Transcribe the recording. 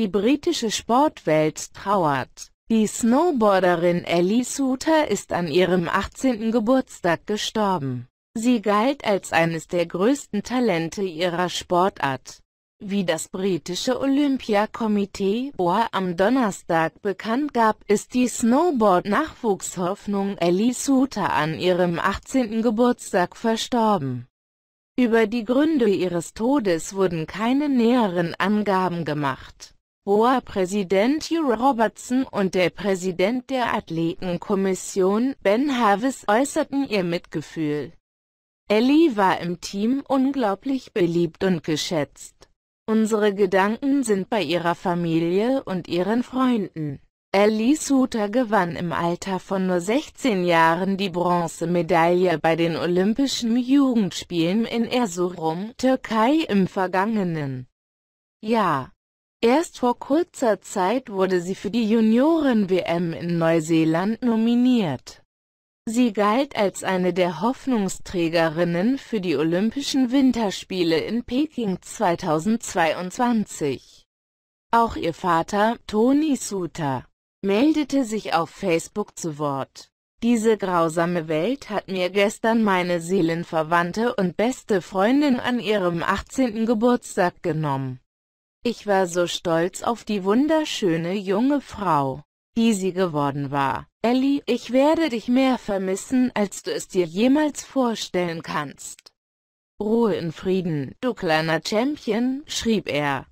Die britische Sportwelt trauert. Die Snowboarderin Ellie Suter ist an ihrem 18. Geburtstag gestorben. Sie galt als eines der größten Talente ihrer Sportart. Wie das britische Olympiakomitee OA am Donnerstag bekannt gab, ist die Snowboard-Nachwuchshoffnung Ellie Suter an ihrem 18. Geburtstag verstorben. Über die Gründe ihres Todes wurden keine näheren Angaben gemacht. Boa-Präsident Hugh Robertson und der Präsident der Athletenkommission, Ben Harvis äußerten ihr Mitgefühl. Ellie war im Team unglaublich beliebt und geschätzt. Unsere Gedanken sind bei ihrer Familie und ihren Freunden. Ellie Suter gewann im Alter von nur 16 Jahren die Bronzemedaille bei den Olympischen Jugendspielen in Erzurum, Türkei im vergangenen Jahr. Erst vor kurzer Zeit wurde sie für die Junioren-WM in Neuseeland nominiert. Sie galt als eine der Hoffnungsträgerinnen für die Olympischen Winterspiele in Peking 2022. Auch ihr Vater, Toni Suter, meldete sich auf Facebook zu Wort. Diese grausame Welt hat mir gestern meine Seelenverwandte und beste Freundin an ihrem 18. Geburtstag genommen. Ich war so stolz auf die wunderschöne junge Frau, die sie geworden war. Ellie, ich werde dich mehr vermissen, als du es dir jemals vorstellen kannst. Ruhe in Frieden, du kleiner Champion, schrieb er.